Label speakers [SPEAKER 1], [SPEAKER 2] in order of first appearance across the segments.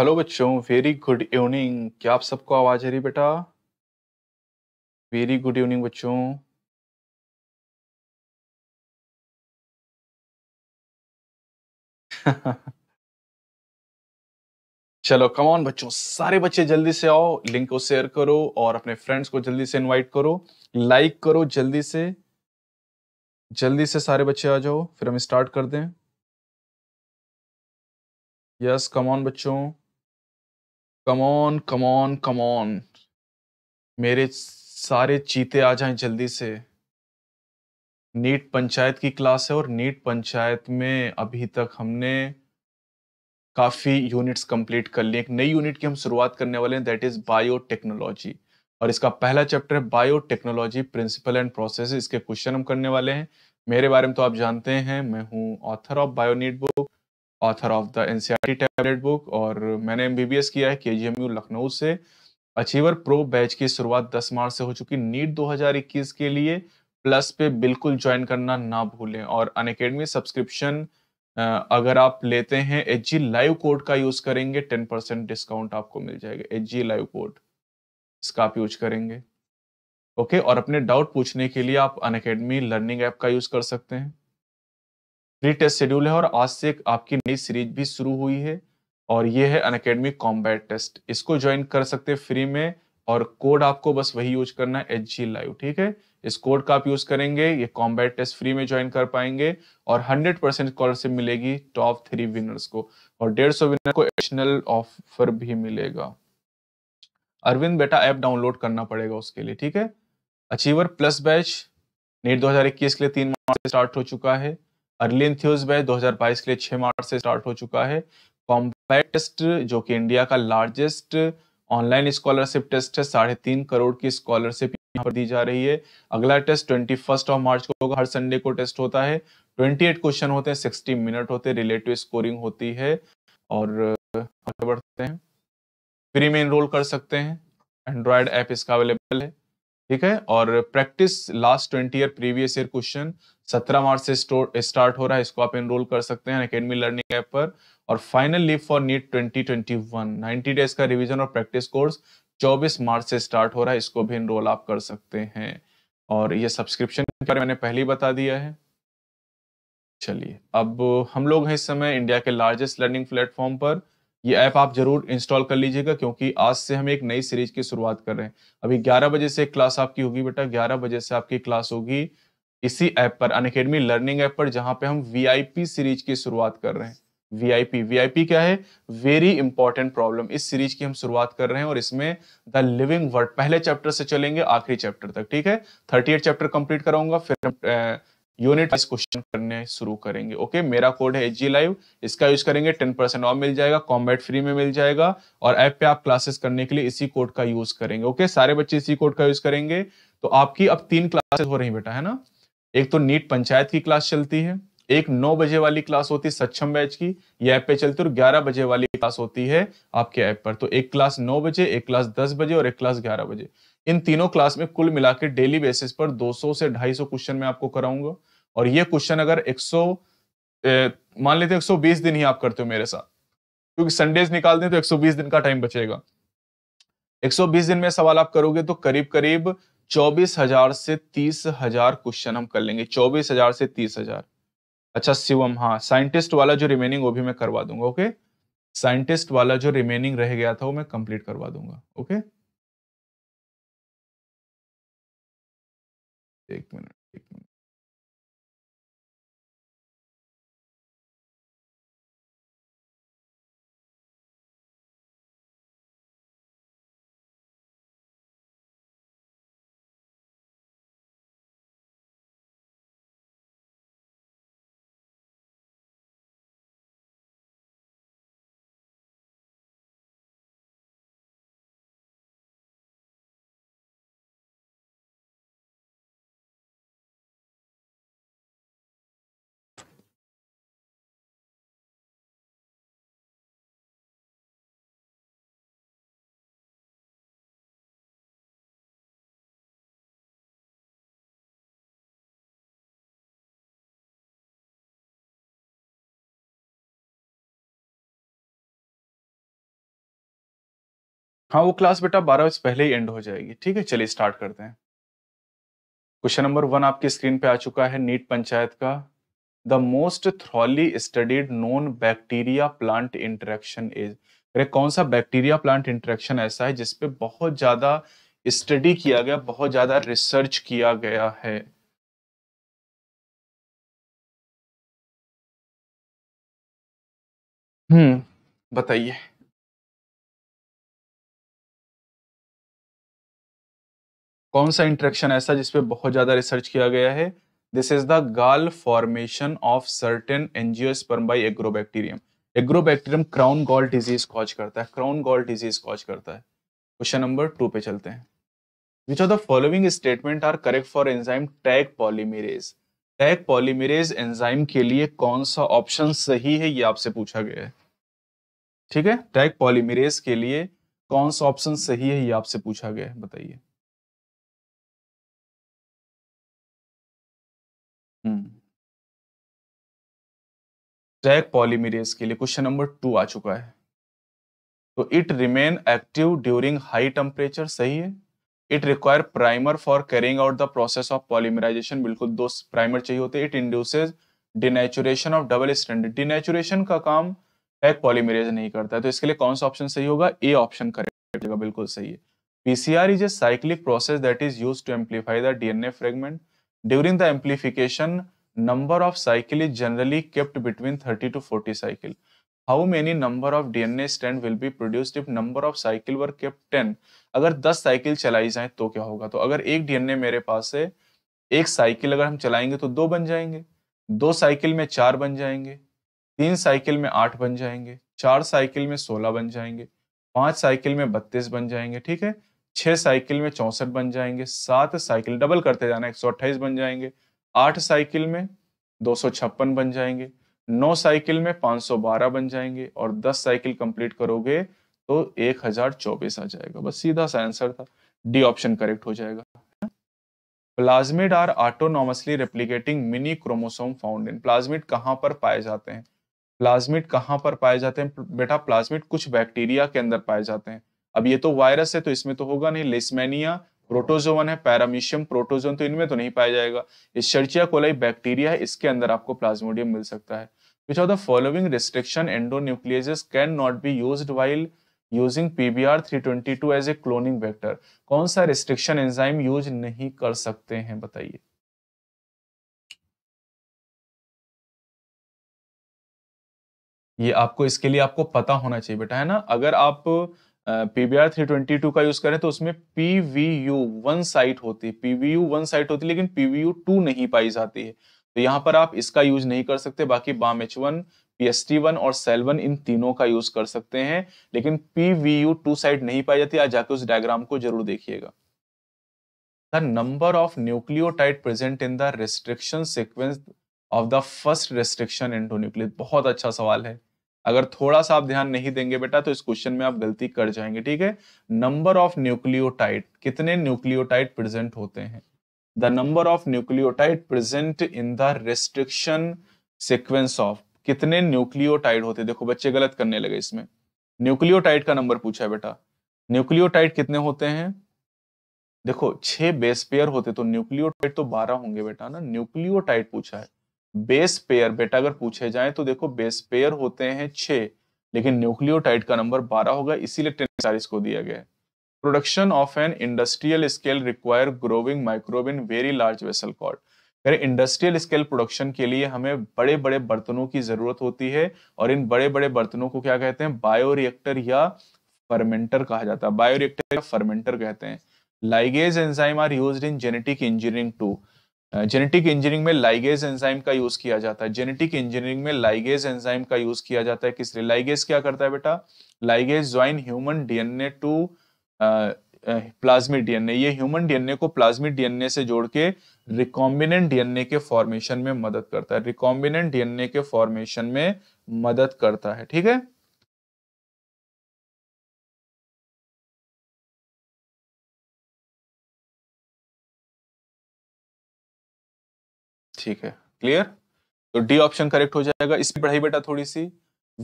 [SPEAKER 1] Hello बच्चों very good evening क्या आप सबको आवाज़ आ रही बेटा वेरी गुड इवनिंग बच्चों
[SPEAKER 2] चलो कम ऑन बच्चों सारे बच्चे जल्दी से आओ लिंक को शेयर करो और अपने फ्रेंड्स को जल्दी से इनवाइट करो लाइक करो जल्दी से जल्दी से सारे बच्चे आ जाओ फिर हम स्टार्ट कर दें यस कम ऑन बच्चों कमॉन कमॉन कमॉन मेरे सारे चीते आ जाएं जल्दी से नीट पंचायत की क्लास है और नीट पंचायत में अभी तक हमने काफ़ी यूनिट्स कंप्लीट कर लिए एक नई यूनिट की हम शुरुआत करने वाले हैं दैट इज़ बायोटेक्नोलॉजी और इसका पहला चैप्टर है बायोटेक्नोलॉजी प्रिंसिपल एंड प्रोसेस इसके क्वेश्चन हम करने वाले हैं मेरे बारे में तो आप जानते हैं मैं हूं author of bio NEET book author of the NCERT tablet book और मैंने एम किया है के लखनऊ से अचीवर प्रो बैच की शुरुआत 10 मार्च से हो चुकी नीट 2021 के लिए प्लस पे बिल्कुल ज्वाइन करना ना भूलें और अनकेडमी सब्सक्रिप्शन अगर आप लेते हैं एच जी लाइव कोड का यूज करेंगे टेन परसेंट डिस्काउंट आपको मिल जाएगा एच जी लाइव कोड इसका आप यूज करेंगे ओके और अपने डाउट पूछने के लिए आप अनकेडमी लर्निंग ऐप का यूज कर सकते हैं थ्री टेस्ट शेड्यूल है और आज से आपकी नई सीरीज भी शुरू हुई है और ये है अन अकेडमी कॉम्बैट टेस्ट इसको ज्वाइन कर सकते हैं फ्री में और कोड आपको बस वही यूज करना है एच जी लाइव ठीक है इस कोड का आप यूज करेंगे ये कॉम्बैट टेस्ट फ्री में ज्वाइन कर पाएंगे और 100 परसेंट स्कॉलरशिप मिलेगी टॉप थ्री विनर्स को और डेढ़ सौ विनर को एडिशनल ऑफर भी मिलेगा अरविंद बेटा ऐप डाउनलोड करना पड़ेगा उसके लिए ठीक है अचीवर प्लस बैच नेट इक्कीस के लिए तीन मार्च स्टार्ट हो चुका है अर्ली इन थ्यूजबे दो के लिए छह मार्च से स्टार्ट हो चुका है कॉम्पैक्ट टेस्ट जो कि इंडिया का लार्जेस्ट ऑनलाइन स्कॉलरशिप टेस्ट है साढ़े तीन करोड़ की स्कॉलरशिप यहाँ पर दी जा रही है अगला test twenty first of March को होगा हर संडे को टेस्ट होता है ट्वेंटी एट क्वेश्चन होते हैं सिक्सटी मिनट होते हैं रिलेटिव स्कोरिंग होती है और आगे बढ़ते हैं फ्री में इनरोल कर सकते हैं एंड्रॉयड ऐप इसका अवेलेबल है ठीक है और practice last twenty year previous year question सत्रह मार्च से स्टार्ट हो रहा है इसको आप एनरोल कर सकते हैं अकेडमी लर्निंग ऐप पर और final leave for NEET 2021 ninety days का रिविजन और प्रैक्टिस कोर्स 24 मार्च से स्टार्ट हो रहा है इसको भी एनरोल आप कर सकते हैं और ये सब्सक्रिप्शन पर मैंने पहले ही बता दिया है चलिए अब हम लोग हैं इस समय इंडिया के लार्जेस्ट लर्निंग प्लेटफॉर्म पर ये ऐप आप जरूर इंस्टॉल कर लीजिएगा क्योंकि आज से हम एक नई सीरीज की शुरुआत कर रहे हैं अभी 11 बजे से क्लास आपकी होगी बेटा 11 बजे से आपकी क्लास होगी इसी ऐप पर अनकेडमी लर्निंग ऐप पर जहां पे हम वीआईपी सीरीज की शुरुआत कर रहे हैं वीआईपी वीआईपी क्या है वेरी इंपॉर्टेंट प्रॉब्लम इस सीरीज की हम शुरुआत कर रहे हैं और इसमें द लिविंग वर्ड पहले चैप्टर से चलेंगे आखिरी चैप्टर तक ठीक है थर्टी एट चैप्टर कंप्लीट कराऊंगा फिर यूनिट क्वेश्चन करने शुरू करेंगे ओके मेरा कोड है जी लाइव इसका यूज करेंगे टेन परसेंट ऑफ मिल जाएगा कॉम्बैट फ्री में मिल जाएगा और ऐप पे आप क्लासेस करने के लिए इसी कोड का यूज करेंगे ओके सारे बच्चे इसी कोड का यूज करेंगे तो आपकी अब तीन क्लासेस हो रही बेटा है ना एक तो नीट पंचायत की क्लास चलती है एक नौ बजे वाली क्लास होती है सक्षम बैच की ये ऐप पे चलती है और ग्यारह बजे वाली क्लास होती है आपके ऐप पर तो एक क्लास नौ बजे एक क्लास दस बजे और एक क्लास ग्यारह बजे इन तीनों क्लास में कुल मिलाकर डेली बेसिस पर 200 से 250 क्वेश्चन मैं आपको कराऊंगा और ये क्वेश्चन अगर 100 मान लेते 120 दिन ही आप करते हो मेरे साथ क्योंकि संडेज निकाल दें तो 120 दिन का टाइम बचेगा 120 दिन में सवाल आप करोगे तो करीब करीब चौबीस हजार से तीस हजार क्वेश्चन हम कर लेंगे चौबीस हजार से तीस हजार अच्छा शिवम हाँ साइंटिस्ट वाला जो रिमेनिंग वो भी मैं करवा दूंगा ओके साइंटिस्ट वाला जो रिमेनिंग रह गया था वो मैं कंप्लीट करवा दूंगा ओके एक मिनट
[SPEAKER 1] हाँ वो क्लास बेटा
[SPEAKER 2] बारह बजे पहले ही एंड हो जाएगी ठीक है चलिए स्टार्ट करते हैं क्वेश्चन नंबर वन आपकी स्क्रीन पे आ चुका है नीट पंचायत का the most thoroughly studied non bacteria plant interaction is अरे कौन सा बैक्टीरिया प्लांट इंटरेक्शन ऐसा है जिसपे बहुत ज्यादा स्टडी किया गया बहुत ज्यादा रिसर्च किया गया है
[SPEAKER 1] हम्म बताइए
[SPEAKER 2] कौन सा इंट्रैक्शन ऐसा जिसपे बहुत ज़्यादा रिसर्च किया गया है this is the gall formation of certain angiosperm by agrobacterium agrobacterium crown gall disease cause करता है क्राउन गॉल डिजीज कॉज करता है क्वेश्चन नंबर टू पे चलते हैं which of the following statement are correct for enzyme taq polymerase taq polymerase enzyme के लिए कौन सा ऑप्शन सही है ये आपसे पूछा गया है ठीक है टैग पॉलीमिरेज के लिए कौन सा ऑप्शन सही है
[SPEAKER 1] ये आपसे पूछा गया है बताइए ट्रैक पॉलीमिरेज के लिए
[SPEAKER 2] क्वेश्चन नंबर टू आ चुका है तो it remain active during high temperature सही है it require primer for carrying out the process of polymerization बिल्कुल दो प्राइमर चाहिए होते हैं it induces denaturation of double standard denaturation का काम टैग पॉलीमरेज नहीं करता है तो इसके लिए कौन सा ऑप्शन सही होगा ए ऑप्शन करेक्ट होगा बिल्कुल सही है PCR is a cyclic process that is use to amplify the DNA fragment during the amplification number of cycle is generally kept between 30 to 40 cycle how many number of dna strand will be produced if number of cycle were kept 10 अगर 10 cycle चलाई जाए तो क्या होगा तो अगर एक DNA मेरे पास है एक साइकिल अगर हम चलाएंगे तो दो बन जाएंगे दो साइकिल में चार बन जाएंगे तीन साइकिल में आठ बन जाएंगे चार साइकिल में सोलह बन जाएंगे पांच साइकिल में बत्तीस बन जाएंगे ठीक है छह साइकिल में चौंसठ बन जाएंगे सात साइकिल डबल करते जाना एक सौ अट्ठाईस बन जाएंगे आठ साइकिल में दो बन जाएंगे नौ साइकिल में 512 बन जाएंगे और दस साइकिल कंप्लीट करोगे तो चौबीस आ जाएगा बस सीधा सा आंसर था डी ऑप्शन करेक्ट हो जाएगा plasmid are autonomously replicating mini chromosome found in plasmid कहाँ पर पाए जाते हैं प्लाज्मिड कहाँ पर पाए जाते हैं बेटा प्लाज्मिड कुछ बैक्टीरिया के अंदर पाए जाते हैं अब ये तो वायरस है तो इसमें तो होगा नहीं लेसमेनिया प्रोटोजोवन है पैरामीशियम प्रोटोजोन तो इनमें तो नहीं पाया जाएगा इस इशर्चिया कोलाई बैक्टीरिया है इसके अंदर आपको प्लाज्मोडियम मिल सकता है which are the following restriction which of the following restriction endonucleases cannot be used three twenty two as a cloning vector कौन सा रिस्ट्रिक्शन एंजाइम यूज नहीं कर सकते हैं बताइए ये आपको इसके लिए आपको पता होना चाहिए बेटा है ना अगर आप P B R three twenty two का यूज करें तो उसमें P V U one site होती है P V U one site होती है लेकिन पी वी यू टू नहीं पाई जाती है तो यहाँ पर आप इसका यूज नहीं कर सकते बाकी bam H one P S T one और सेल वन इन तीनों का यूज कर सकते हैं लेकिन P V U two site नहीं पाई जाती आज जाके उस डायग्राम को जरूर देखिएगा the number of nucleotide present in the restriction sequence of the first restriction endonuclease बहुत अच्छा सवाल है अगर थोड़ा सा आप ध्यान नहीं देंगे बेटा तो इस क्वेश्चन में आप गलती कर जाएंगे ठीक है नंबर ऑफ न्यूक्लियोटाइड कितने न्यूक्लियोटाइड प्रेजेंट होते हैं the number of nucleotide present in the restriction sequence of कितने न्यूक्लियोटाइड होते देखो बच्चे गलत करने लगे इसमें न्यूक्लियोटाइड का नंबर पूछा है बेटा न्यूक्लियोटाइड कितने होते हैं देखो छह बेस पेयर होते तो न्यूक्लियोटाइड तो बारह होंगे बेटा ना न्यूक्लियोटाइड पूछा है बेस पेयर बेटा अगर पूछे जाए तो देखो बेस पेयर होते हैं छ लेकिन न्यूक्लियोटाइड का नंबर बारह होगा इसीलिए चालीस को दिया गया है production of an industrial scale require growing microbe in very large vessel called अगर इंडस्ट्रियल स्केल प्रोडक्शन के लिए हमें बड़े बड़े बर्तनों की जरूरत होती है और इन बड़े बड़े बर्तनों को क्या कहते हैं बायोरिएक्टर या फर्मेंटर कहा जाता है बायोरिएक्टर या फर्मेंटर कहते हैं ligase enzyme are use in genetic engineering to genetic engineering में लाइगेज एंजाइम का यूज किया जाता है जेनेटिक इंजीनियरिंग में लाइगेज एंजाइम का यूज किया जाता है किस लिए लाइगेज क्या करता है बेटा ligase join human DNA to plasmid DNA ये ह्यूमन डीएनए को प्लाज्मिक डीएनए से जोड़ के रिकॉम्बिनेंट डीएनए के फॉर्मेशन में मदद करता है रिकॉम्बिनेंट डीएनए के फॉर्मेशन में मदद करता है ठीक है ठीक है क्लियर तो डी ऑप्शन करेक्ट हो जाएगा इसमें पढ़ाई बेटा थोड़ी सी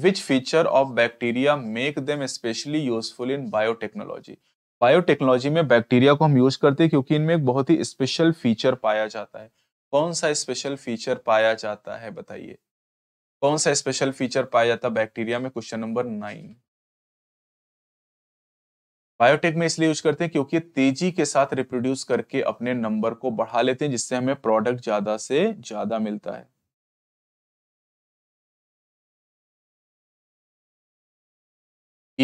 [SPEAKER 2] which feature of bacteria make them specially useful in biotechnology biotechnology में बैक्टीरिया को हम यूज करते हैं क्योंकि इनमें एक बहुत ही स्पेशल फीचर पाया जाता है कौन सा स्पेशल फीचर पाया जाता है बताइए कौन सा स्पेशल फीचर पाया जाता है बैक्टीरिया में क्वेश्चन नंबर नाइन बायोटेक में इसलिए यूज करते हैं क्योंकि तेजी के साथ रिप्रोड्यूस करके अपने नंबर को बढ़ा लेते हैं जिससे हमें प्रोडक्ट ज्यादा से ज्यादा मिलता है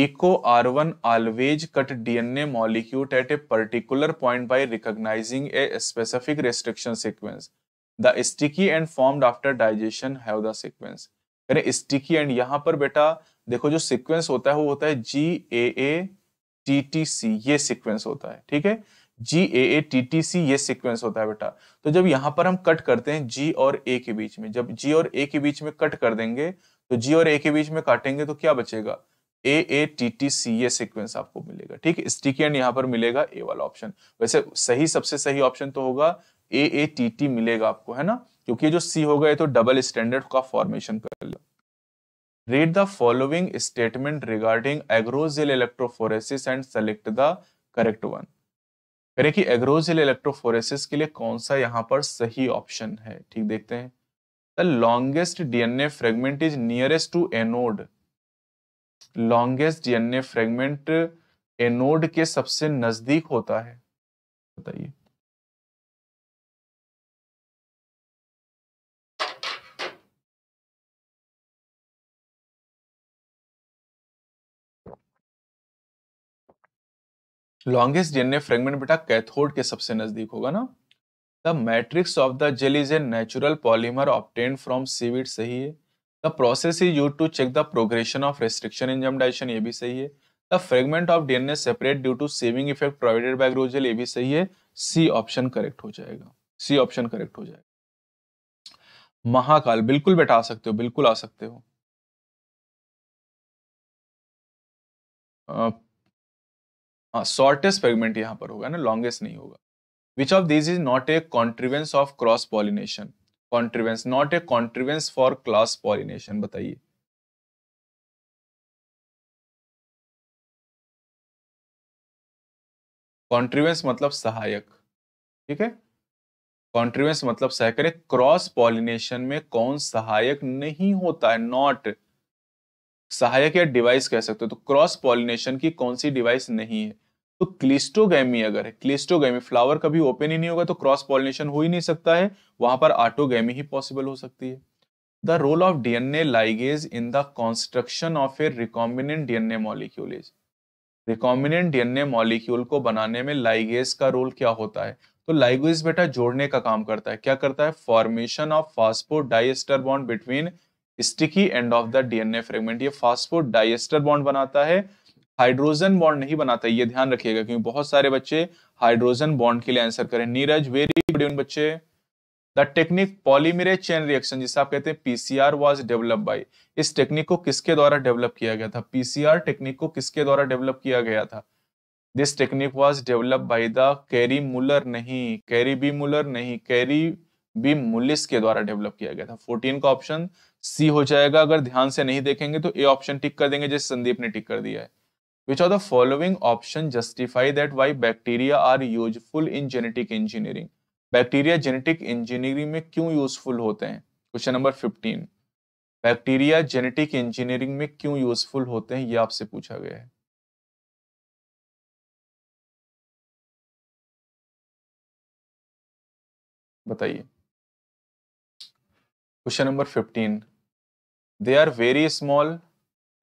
[SPEAKER 2] eco R one always cut DNA molecule at a particular point by recognizing a specific restriction sequence the sticky end formed after digestion have the sequence sticky end यहां पर बेटा देखो जो सीक्वेंस होता है वो होता है जी ए ए टी टी सी ये सीक्वेंस होता है ठीक है जी ए ए टी टी सी ये सीक्वेंस होता है बेटा तो जब यहां पर हम कट करते हैं जी और ए के बीच में जब जी और ए के बीच में कट कर देंगे तो जी और ए के बीच में काटेंगे तो क्या बचेगा ए ए टी टी सी ये सीक्वेंस आपको मिलेगा ठीक है स्टिकी एंड यहाँ पर मिलेगा ए वाला ऑप्शन वैसे सही सबसे सही ऑप्शन तो होगा ए ए टी टी मिलेगा आपको है ना क्योंकि जो सी होगा ये तो डबल स्टैंडर्ड का फॉर्मेशन कर लिया Read the following statement regarding एग्रोजिल electrophoresis and select the correct one. करें कि एग्रोजिल इलेक्ट्रोफोरेसिस के लिए कौन सा यहाँ पर सही ऑप्शन है ठीक देखते हैं the longest DNA fragment is nearest to anode longest DNA fragment anode के सबसे नजदीक होता है बताइए लॉन्गेस्ट डीएनए फ्रेगमेंट बेटा कैथोड के सबसे नजदीक होगा ना the matrix of the gel is a natural polymer obtained from seaweed सही है the process is use to check the progression of restriction in digestion ये भी सही है the fragment of DNA separate due to saving effect provided by agarose gel ये भी सही है सी ऑप्शन करेक्ट हो जाएगा सी ऑप्शन करेक्ट हो जाएगा महाकाल बिल्कुल बेटा आ सकते हो बिल्कुल आ सकते हो हाँ शॉर्टेस्ट फेगमेंट यहाँ पर होगा ना लॉन्गेस्ट नहीं होगा which of this is not a contrivance of cross pollination contrivance not a contrivance for cross pollination बताइए कॉन्ट्रीवेंस मतलब सहायक ठीक है कॉन्ट्रीवेंस मतलब सहायक करें क्रॉस पॉलिनेशन में कौन सहायक नहीं होता है नॉट सहायक या डिवाइस कह सकते हो तो क्रॉस पॉलिनेशन की कौन सी डिवाइस नहीं है तो क्लिस्टोगैमी अगर है क्लिस्टोगैमी फ्लावर कभी ओपन ही नहीं होगा तो क्रॉस पॉलिनेशन हो ही नहीं सकता है वहां पर ऑटोगैमी ही पॉसिबल हो सकती है the role of DNA ligase in the construction of a recombinant DNA molecule is recombinant DNA molecule को बनाने में लाइगेज का रोल क्या होता है तो लाइगेज बेटा जोड़ने का काम करता है क्या करता है formation of phosphodiester bond between sticky end of the DNA fragment ये फास्फोर डाइस्टर बॉन्ड बनाता है हाइड्रोजन बॉन्ड नहीं बनाता ये ध्यान रखिएगा क्योंकि बहुत सारे बच्चे हाइड्रोजन बॉन्ड के लिए आंसर करें नीरज वेरी गुड बच्चे the technique polymerase chain reaction जिसे आप कहते हैं पीसीआर वाज डेवलप बाय इस टेक्निक को किसके द्वारा डेवलप किया गया था पीसीआर टेक्निक को किसके द्वारा डेवलप किया गया था this technique was develop by the Kary Muller नहीं कैरी बी मुलर नहीं कैरी बी मुलिस के द्वारा डेवलप किया गया था फोर्टीन का ऑप्शन सी हो जाएगा अगर ध्यान से नहीं देखेंगे तो ए ऑप्शन टिक कर देंगे जैसे संदीप ने टिक कर दिया है Which of the following option justify that why bacteria are useful in genetic engineering? Bacteria genetic engineering में क्यों यूजफुल होते हैं question number fifteen bacteria genetic engineering में क्यों यूजफुल होते हैं ये आपसे पूछा गया है बताइए question number fifteen they are very small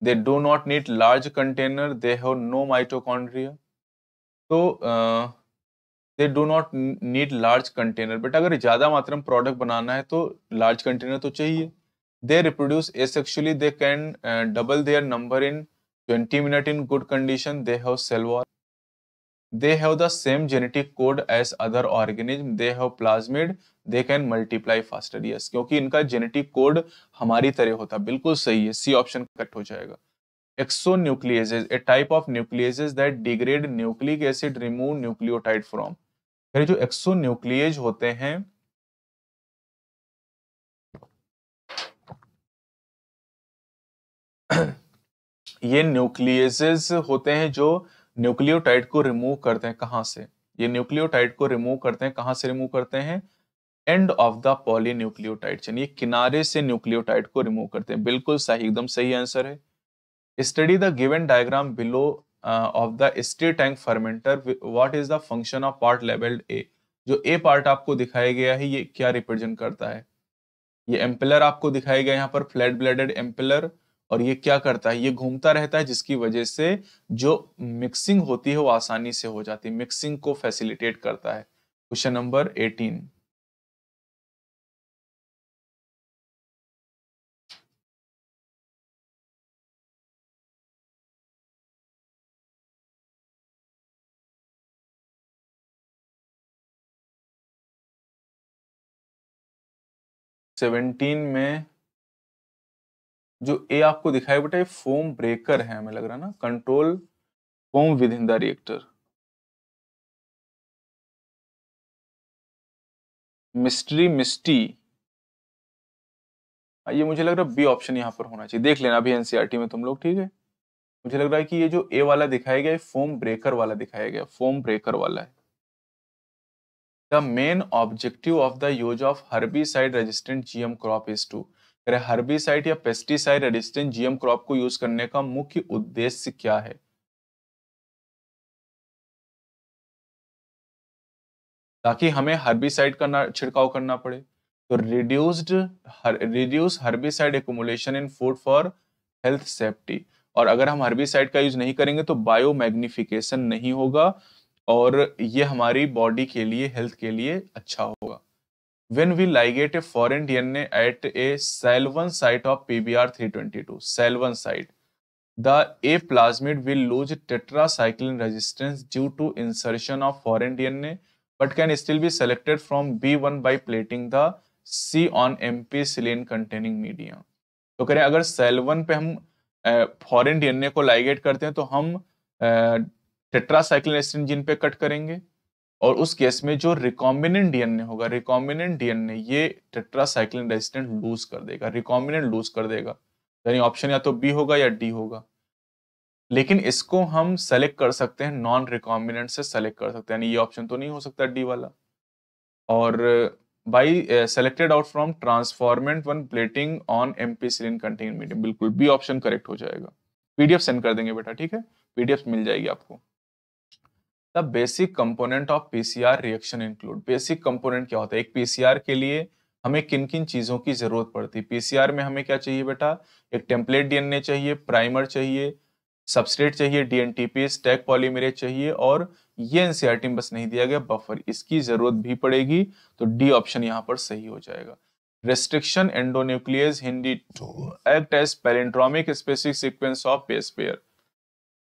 [SPEAKER 2] they do not need large container they have no mitochondria तो they do not need large container but अगर ज़्यादा मात्रा में प्रोडक्ट बनाना है तो लार्ज कंटेनर तो चाहिए they reproduce asexually they can double their number in twenty minute in good condition they have cell wall they have the same genetic code as other organisms they have plasmid they can multiply faster yes क्योंकि इनका genetic code हमारी तरह होता बिल्कुल सही है C option cut हो जाएगा exonucleases a type of nucleases that degrade nucleic acid remove nucleotide from फिर जो एक्सो न्यूक्लियज होते हैं ये न्यूक्लियजेस होते हैं जो न्यूक्लियोटाइड को रिमूव करते हैं कहां से ये न्यूक्लियोटाइड को रिमूव करते हैं कहां से रिमूव करते हैं end of the polynucleotide chain ये किनारे से न्यूक्लियोटाइड को रिमूव करते हैं बिल्कुल सही एकदम सही आंसर है study the given diagram below of the stir tank fermenter what is the function of part labelled A जो ए पार्ट आपको दिखाया गया है ये क्या रिप्रेजेंट करता है ये एम्पिलर आपको दिखाया गया यहाँ पर फ्लैट ब्लेडेड एम्पिलर और ये क्या करता है ये घूमता रहता है जिसकी वजह से जो मिक्सिंग होती है वो आसानी से हो जाती है मिक्सिंग को फैसिलिटेट करता है क्वेश्चन नंबर एटीन सेवनटीन में जो ए आपको दिखाई बेटा ये फोम ब्रेकर है हमें लग रहा ना control foam within the reactor
[SPEAKER 1] mystery misty
[SPEAKER 2] ये मुझे लग रहा है बी ऑप्शन यहां पर होना चाहिए देख लेना अभी एनसीआरटी e में तुम लोग ठीक है मुझे लग रहा है कि ये जो ए वाला दिखाया गया फोम ब्रेकर वाला दिखाया गया फोम ब्रेकर वाला है the main objective of the use of herbicide resistant gm crop is to अरे हर्बिसाइड या पेस्टिसाइड रेजिस्टेंट जीएम क्रॉप को यूज करने का मुख्य उद्देश्य क्या है ताकि हमें हर्बिसाइड का छिड़काव करना पड़े तो reduced reduce herbicide accumulation in food for health safety और अगर हम हर्बिसाइड का यूज नहीं करेंगे तो बायो मैग्निफिकेशन नहीं होगा और ये हमारी बॉडी के लिए हेल्थ के लिए अच्छा होगा when we ligate a foreign D N at a sal one site of P B R three twenty two sal one site the a plasmid will lose tetracycline resistance due to insertion of foreign D N A but can still be selected from B one by plating the C on ampicillin containing media तो करें अगर सेलवन पे हम फॉरन D N ए को ligate करते हैं तो हम टेट्रासाइक्लिन जीन पे कट करेंगे और उस केस में जो रिकॉम्बिनेंट डीएनए होगा रिकॉम्बिनेंट डीएनए ये टेट्रासाइक्लिन रेजिस्टेंट लूज कर देगा रिकॉम्बिनेंट लूज कर देगा यानी ऑप्शन या तो बी होगा या डी होगा लेकिन इसको हम सेलेक्ट कर सकते हैं नॉन रिकॉम्बिनेंट से सेलेक्ट कर सकते हैं यानी ये ऑप्शन तो नहीं हो सकता डी वाला और by selected out from transformant one plating on ampicillin contain medium बिल्कुल बी ऑप्शन करेक्ट हो जाएगा पीडीएफ सेंड कर देंगे बेटा ठीक है पीडीएफ मिल जाएगी आपको the basic component of PCR reaction include basic component क्या होता है एक पीसीआर के लिए हमें किन किन चीजों की जरूरत पड़ती है पीसीआर में हमें क्या चाहिए बेटा एक टेम्पलेट डीएनए चाहिए प्राइमर चाहिए सबस्ट्रेट चाहिए डीएनटीपी स्टैक पॉलीमरेज चाहिए और ये एनसीआर में बस नहीं दिया गया बफर इसकी जरूरत भी पड़ेगी तो डी ऑप्शन यहाँ पर सही हो जाएगा restriction endonuclease Hind two act as palindromic specific sequence of base pair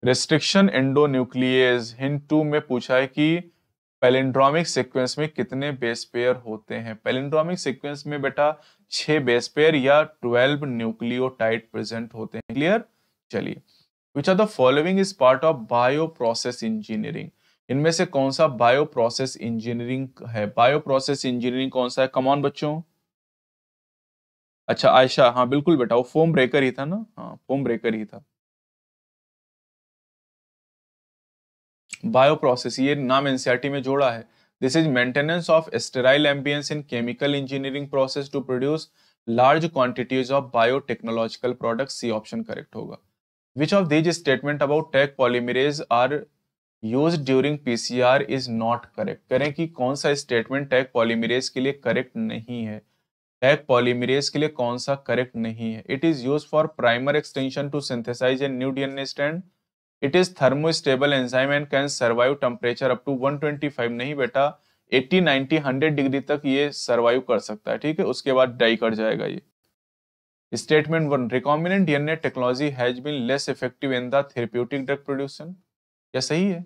[SPEAKER 2] restriction nuclease Hind two में पूछा है कि पेलिंड्रोमिक सीक्वेंस में कितने बेस पेयर होते हैं पेलिंड्रोमिक सीक्वेंस में बेटा छह बेस पेयर या ट्वेल्व न्यूक्लियोटाइड प्रेजेंट होते हैं क्लियर चलिए which are the following is part of bioprocess engineering इनमें से कौन सा बायो प्रोसेस इंजीनियरिंग है बायो प्रोसेस इंजीनियरिंग कौन सा है कमॉन बच्चों अच्छा आयशा हाँ बिल्कुल बेटा वो फोम ब्रेकर ही था ना हाँ फोम ब्रेकर ही था बायोप्रोसेस ये नाम टी e में जोड़ा है this is maintenance of sterile ambience in chemical engineering process to produce large quantities of biotechnological product C option correct होगा which of these statement about Taq polymerase are use during PCR is not correct करें कि कौन सा statement tag polymerase के लिए correct नहीं है tag polymerase के लिए कौन सा करेक्ट नहीं है it is use for primer extension to synthesize an new D A stand it is thermostable enzyme and can survive temperature up to 125 नहीं बेटा 80 90 100 डिग्री तक ये सर्वाइव कर सकता है ठीक है उसके बाद डाई कर जाएगा ये statement one N DNA technology has been less effective in the therapeutic drug production यह सही है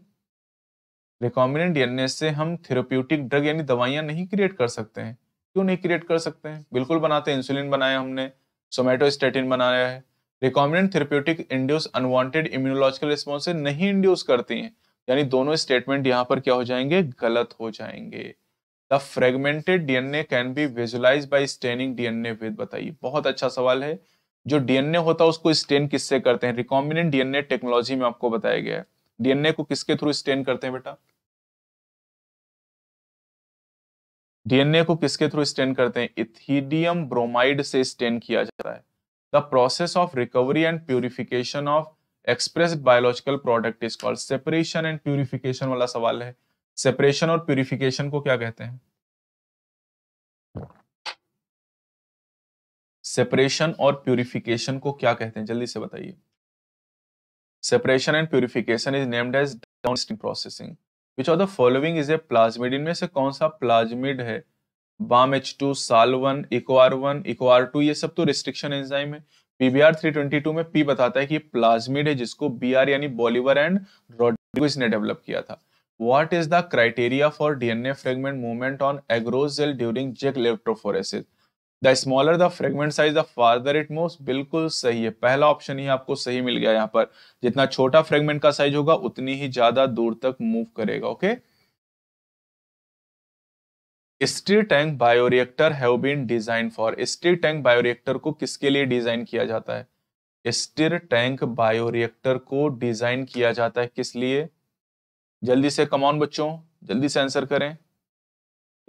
[SPEAKER 2] रिकॉम्बिनेंट डीएनए से हम थेरोप्यूटिक ड्रग यानी दवाइयां नहीं क्रिएट कर सकते हैं क्यों नहीं क्रिएट कर सकते हैं बिल्कुल बनाते हैं इंसुलिन बनाया हमने सोमेटोस्टेटिन बनाया है recombinant therapeutic induce unwanted immunological responses नहीं इंड्यूस करती हैं यानी दोनों स्टेटमेंट यहाँ पर क्या हो जाएंगे गलत हो जाएंगे the fragmented DNA can be visualise by staining DNA with बताइए बहुत अच्छा सवाल है जो डीएनए होता है उसको स्टेन किससे करते हैं रिकॉम्बिनेंट डीएनए टेक्नोलॉजी में आपको बताया गया है डीएनए को किसके थ्रू स्टेन करते हैं बेटा डीएनए को किसके थ्रू स्टेन करते हैं इथीडियम ब्रोमाइड से स्टेन किया जाता है the process of recovery and purification of expressed biological product is called separation and purification वाला सवाल है सेपरेशन और प्यूरिफिकेशन को क्या कहते हैं सेपरेशन और प्यूरिफिकेशन को क्या कहते हैं जल्दी से बताइए separation and purification is named as downstream processing which of the following is a plasmid इनमें से कौन सा प्लाज्मिड है Bam H two Sal one Eco R one Eco R two ये सब तो रिस्ट्रिक्शन एंजाइम है पीबीआर थ्री ट्वेंटी टू में पी बताता है कि प्लाज्मिड है जिसको बी आर यानी बॉलीवर एंड रॉड्रिगस ने डेवलप किया था what is the criteria for DNA fragment movement on agarose during gel electrophoresis the smaller the fragment size the farther it most बिल्कुल सही है पहला ऑप्शन ही आपको सही मिल गया यहाँ पर जितना छोटा फ्रेगमेंट का साइज होगा उतनी ही ज्यादा दूर तक मूव करेगा okay okay? Stir tank bioreactor have been design for stir tank bioreactor को किसके लिए डिजाइन किया जाता है स्टीर टैंक बायोरिएक्टर को डिजाइन किया जाता है किस लिए जल्दी से कमाउन बच्चों जल्दी से आंसर करें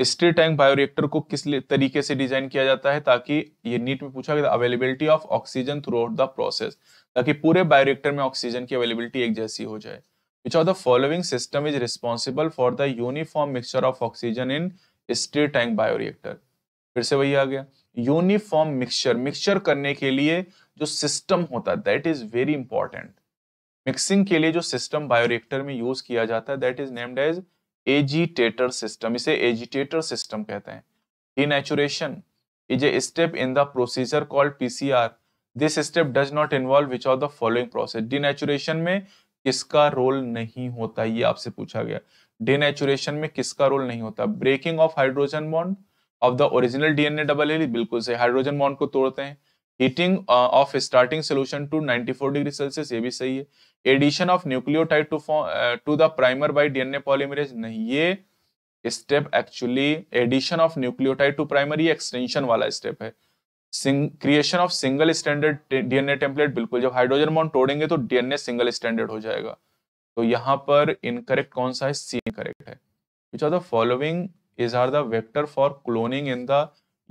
[SPEAKER 2] स्टीर टैंक बायोरिएक्टर को किस तरीके से डिजाइन किया जाता है ताकि ये नीट में पूछा गया availability of oxygen throughout the process ताकि पूरे बायोरिएक्टर में ऑक्सीजन की अवेलेबिलिटी एक जैसी हो जाए which of the following system is responsible for the uniform mixture of oxygen in stir tank bioreactor फिर से वही आ गया यूनिफॉर्म मिक्सचर मिक्सचर करने के लिए जो सिस्टम होता है that is very important mixing के लिए जो सिस्टम बायोरिएक्टर में यूज किया जाता है that is named as agitator system इसे एजिटेटर सिस्टम कहते हैं denaturation is a step in the procedure called PCR this step does not involve which of the following process denaturation में किसका role नहीं होता ये आपसे पूछा गया डिनेचुरेशन में किसका रोल नहीं होता breaking of hydrogen bond of the original DNA double L बिल्कुल सही हाइड्रोजन बॉन्ड को तोड़ते हैं heating of starting solution to 94 degree Celsius ये भी सही है addition of nucleotide to to the primer by DNA polymerase नहीं ये step actually addition of nucleotide to primer ये एक्सटेंशन वाला स्टेप है creation of single standard DNA template बिल्कुल जब हाइड्रोजन बॉन्ड तोड़ेंगे तो डीएनए सिंगल स्टैंडर्ड हो जाएगा तो यहाँ पर इनकरेक्ट कौन सा है सी करेक्ट है which are the following is are the vector for cloning in the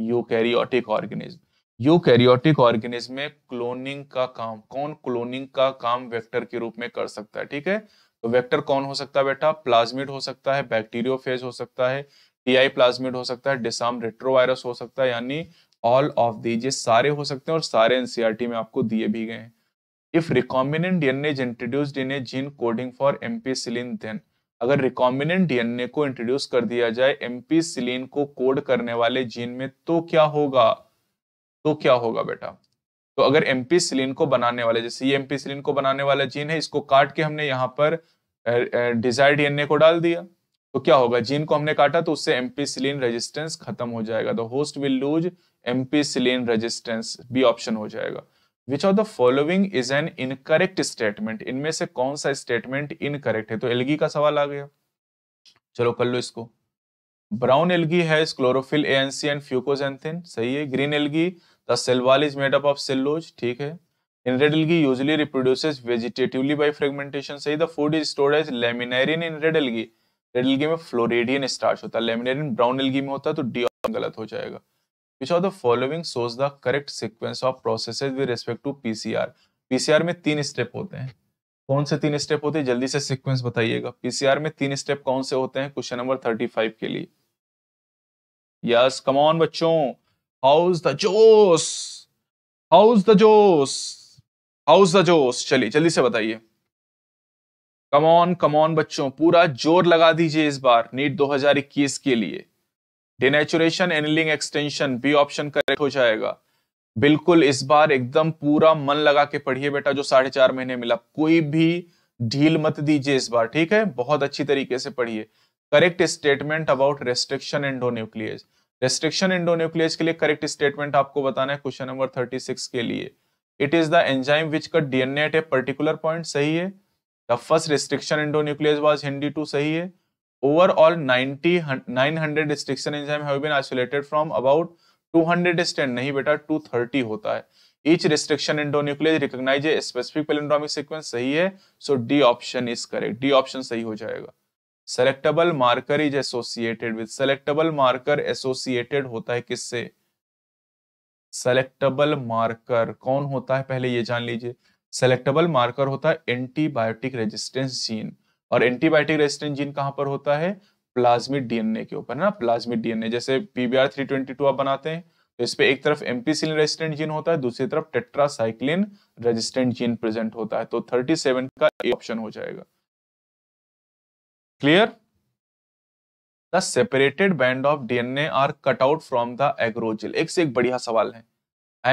[SPEAKER 2] eukaryotic organism eukaryotic organism में क्लोनिंग का काम कौन क्लोनिंग का काम वेक्टर के रूप में कर सकता है ठीक है तो वेक्टर कौन हो सकता है बेटा प्लाज्मिड हो सकता है बैक्टीरियोफेज हो सकता है टीआई प्लाज्मिड हो सकता है डिसाम रेट्रोवायरस हो सकता है यानी ऑल ऑफ दीजिए सारे हो सकते हैं और सारे एनसीआरटी e में आपको दिए भी गए हैं if recombinant DNA is introduced in a gene coding for ampicillin then अगर रिकॉम्बिनेंट डीएनए को इंट्रोड्यूस कर दिया जाए एम्पीसिलिन को कोड करने वाले जीन में तो क्या होगा तो क्या होगा बेटा तो अगर एम्पीसिलिन को बनाने वाले जैसे ये एम्पीसिलिन को बनाने वाला जीन है इसको काट के हमने यहाँ पर डिजायर डीएनए को डाल दिया तो क्या होगा जीन को हमने काटा तो उससे एम्पीसिलिन रेजिस्टेंस खत्म हो जाएगा the host will lose ampicillin resistance B option हो जाएगा which of the following is an incorrect statement इनमें से कौन सा स्टेटमेंट इनकरेक्ट है तो एलगी का सवाल आ गया चलो कर लो इसको ब्राउन एलगी है chlorophyll A and C C and fucoxanthin सही है green algae the cell wall is made up of cellulose ठीक है in red algae usually reproduces vegetatively by fragmentation सही the food is stored as laminarin in red algae red algae में floridean starch होता है laminarin brown algae में होता है तो डी ऑप्शन गलत हो जाएगा which of the following shows the correct sequence of processes with respect to PCR PCR में तीन स्टेप होते हैं कौन से तीन स्टेप होते हैं जल्दी से सीक्वेंस बताइएगा पीसीआर में तीन स्टेप कौन से होते हैं क्वेश्चन नंबर थर्टी फाइव के लिए यस कम ऑन बच्चों how's the josh how's the josh how's the josh चलिए जल्दी से बताइए कम ऑन कम ऑन बच्चों पूरा जोर लगा दीजिए इस बार नीट 2021 के लिए denaturation annealing extension B option correct हो जाएगा बिल्कुल इस बार एकदम पूरा मन लगा के पढ़िए बेटा जो साढ़े चार महीने मिला कोई भी ढील मत दीजिए इस बार ठीक है बहुत अच्छी तरीके से पढ़िए correct statement about restriction nuclease restriction nuclease के लिए करेक्ट स्टेटमेंट आपको बताना है क्वेश्चन नंबर थर्टी सिक्स के लिए it is the enzyme which cut DNA at a particular point सही है the first restriction endonuclease was Hind two सही है overall 90, 900 restriction enzyme have been isolated from about 200 stand नहीं बेटा 230 होता है each restriction endonuclease recognise a specific palindromic sequence सही है so D option is correct D option सही हो जाएगा selectable marker is associated with selectable marker associated होता है किससे सेलेक्टेबल मार्कर कौन होता है पहले ये जान लीजिए सेलेक्टेबल मार्कर होता है एंटीबायोटिक रेजिस्टेंस जीन और एंटीबायोटिक रेसिस्टेंट जीन कहां पर होता है प्लाज्मिक डीएनए के ऊपर है ना प्लाज्मिक डीएनए जैसे पीबीआर 322 आप बनाते हैं तो इस पे एक तरफ एम्पीसिलिन रेजिस्टेंट जीन होता है दूसरी तरफ टेट्रासाइक्लिन रेजिस्टेंट जीन प्रेजेंट होता है तो 37 का ए ऑप्शन हो जाएगा clear the separated band of DNA are cut out from the agarose एक से एक बढ़िया सवाल है